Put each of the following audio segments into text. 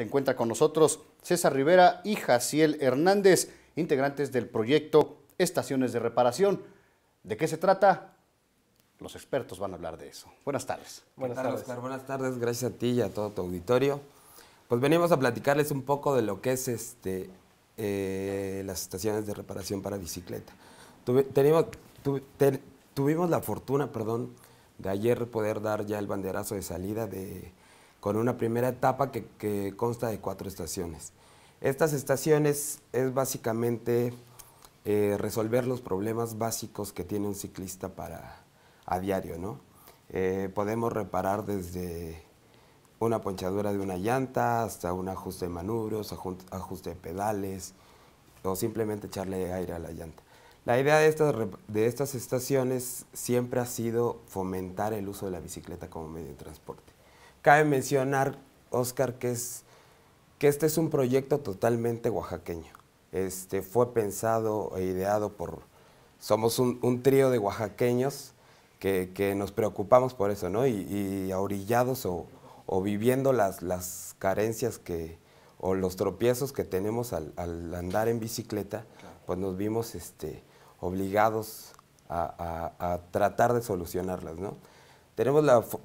Se encuentra con nosotros César Rivera y Jaciel Hernández, integrantes del proyecto Estaciones de Reparación. ¿De qué se trata? Los expertos van a hablar de eso. Buenas tardes. Buenas tardes, Buenas tardes. Gracias a ti y a todo tu auditorio. Pues venimos a platicarles un poco de lo que es este, eh, las estaciones de reparación para bicicleta. tuvimos la fortuna, perdón, de ayer poder dar ya el banderazo de salida de con una primera etapa que, consta de cuatro estaciones. Estas estaciones es básicamente eh, resolver los problemas básicos que tiene un ciclista para, a diario. ¿no? Eh, podemos reparar desde una ponchadura de una llanta hasta un ajuste de manubrios, ajuste de pedales o simplemente echarle aire a la llanta. La idea de estas, de estas estaciones siempre ha sido fomentar el uso de la bicicleta como medio de transporte. Cabe mencionar, Oscar, que, este es un proyecto totalmente oaxaqueño. Este, fue pensado e ideado por... Somos un, trío de oaxaqueños que, nos preocupamos por eso, ¿no? Y, y orillados o, viviendo las, carencias o los tropiezos que tenemos al, andar en bicicleta, pues nos vimos este, obligados a, a, tratar de solucionarlas, ¿no?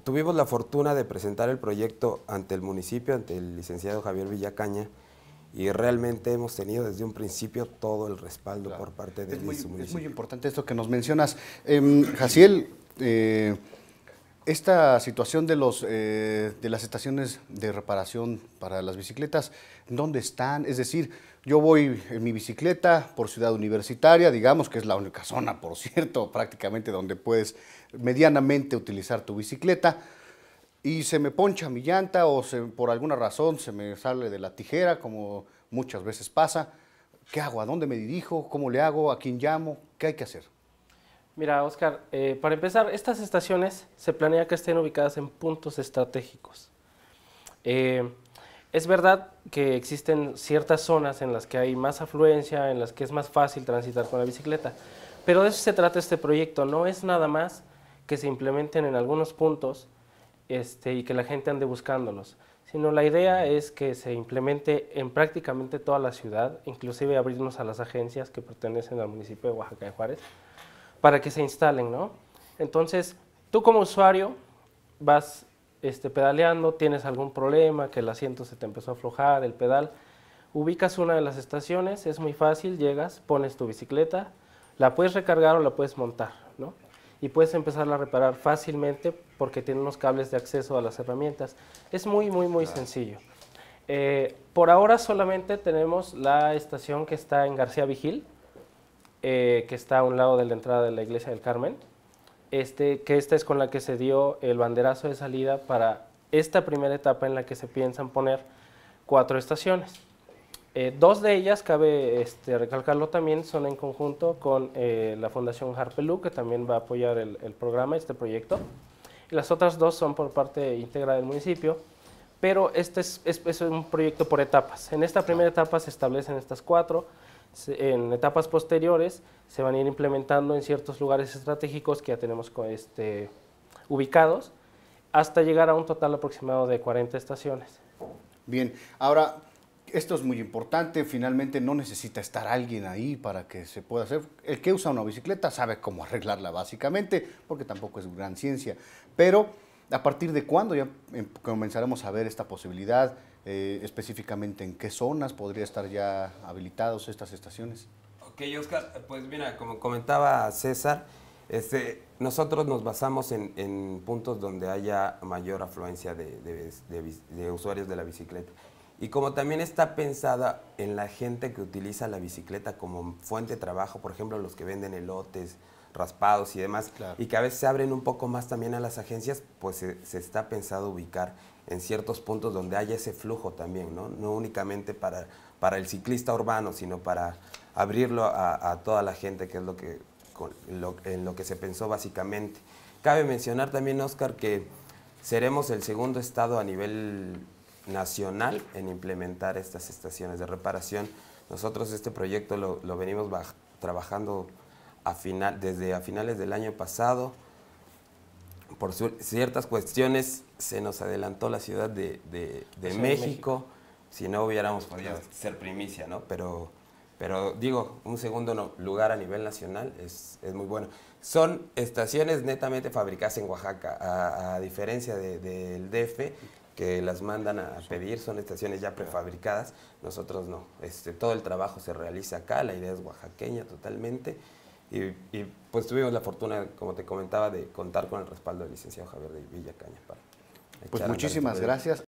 tuvimos la fortuna de presentar el proyecto ante el municipio, ante el licenciado Javier Villacaña, y realmente hemos tenido desde un principio todo el respaldo por parte de municipio. Es muy importante esto que nos mencionas. Em, Jaciel, eh, esta situación de, los, eh, de las estaciones de reparación para las bicicletas, ¿dónde están? Es decir, yo voy en mi bicicleta por Ciudad Universitaria, digamos que es la única zona, por cierto, prácticamente donde puedes medianamente utilizar tu bicicleta, y se me poncha mi llanta o por alguna razón se me sale de la tijera, como muchas veces pasa. ¿Qué hago? ¿A dónde me dirijo? ¿Cómo le hago? ¿A quién llamo? ¿Qué hay que hacer? Mira, Oscar, eh, para empezar, estas estaciones se planea que estén ubicadas en puntos estratégicos. Eh, es verdad que existen ciertas zonas en las que hay más afluencia, en las que es más fácil transitar con la bicicleta, pero de eso se trata este proyecto, no es nada más que se implementen en algunos puntos este, y que la gente ande buscándolos, sino la idea es que se implemente en prácticamente toda la ciudad, inclusive abrirnos a las agencias que pertenecen al municipio de Oaxaca de Juárez, para que se instalen, ¿no? Entonces, tú como usuario vas este, pedaleando, tienes algún problema, que el asiento se te empezó a aflojar, el pedal, ubicas una de las estaciones, es muy fácil, llegas, pones tu bicicleta, la puedes recargar o la puedes montar, ¿no? Y puedes empezarla a reparar fácilmente porque tiene unos cables de acceso a las herramientas. Es muy, muy, muy sencillo. Eh, por ahora solamente tenemos la estación que está en García Vigil, eh, que está a un lado de la entrada de la iglesia del Carmen, este, que esta es con la que se dio el banderazo de salida para esta primera etapa en la que se piensan poner cuatro estaciones. Eh, dos de ellas, cabe este, recalcarlo también, son en conjunto con eh, la Fundación Harpelú, que también va a apoyar el, programa, este proyecto. Y las otras dos son por parte íntegra del municipio, pero este es un proyecto por etapas. En esta primera etapa se establecen estas cuatro, en etapas posteriores se van a ir implementando en ciertos lugares estratégicos que ya tenemos este, ubicados, hasta llegar a un total aproximado de 40 estaciones. Bien, ahora esto es muy importante, finalmente no necesita estar alguien ahí para que se pueda hacer. El que usa una bicicleta sabe cómo arreglarla básicamente, porque tampoco es gran ciencia, pero ¿A partir de cuándo ya em, comenzaremos a ver esta posibilidad? Eh, específicamente, ¿en qué zonas podría estar ya habilitados estas estaciones? Ok, Oscar, pues mira, como comentaba César, este, nosotros nos basamos en, puntos donde haya mayor afluencia de, usuarios de la bicicleta. Y como también está pensada en la gente que utiliza la bicicleta como fuente de trabajo, por ejemplo, los que venden elotes, raspados y demás, y que a veces se abren un poco más también a las agencias, pues se, está pensado ubicar en ciertos puntos donde haya ese flujo también, ¿no? No únicamente para, para el ciclista urbano, sino para abrirlo a, toda la gente, que es lo que, en lo que se pensó básicamente. Cabe mencionar también, Oscar, que seremos el segundo estado a nivel nacional en implementar estas estaciones de reparación. Nosotros este proyecto lo, lo venimos trabajando final, desde a finales del año pasado. Por ciertas cuestiones se nos adelantó la Ciudad de, México. Si no hubiéramos podido ser primicia, ¿no? Pero, pero digo, un segundo lugar a nivel nacional es, es muy bueno. Son estaciones netamente fabricadas en Oaxaca, a, diferencia del DF, que las mandan a pedir, son estaciones ya prefabricadas, nosotros no. Este, todo el trabajo se realiza acá, la idea es oaxaqueña totalmente. Y, pues tuvimos la fortuna, como te comentaba, de contar con el respaldo del licenciado Javier de Villa Para pues muchísimas gracias.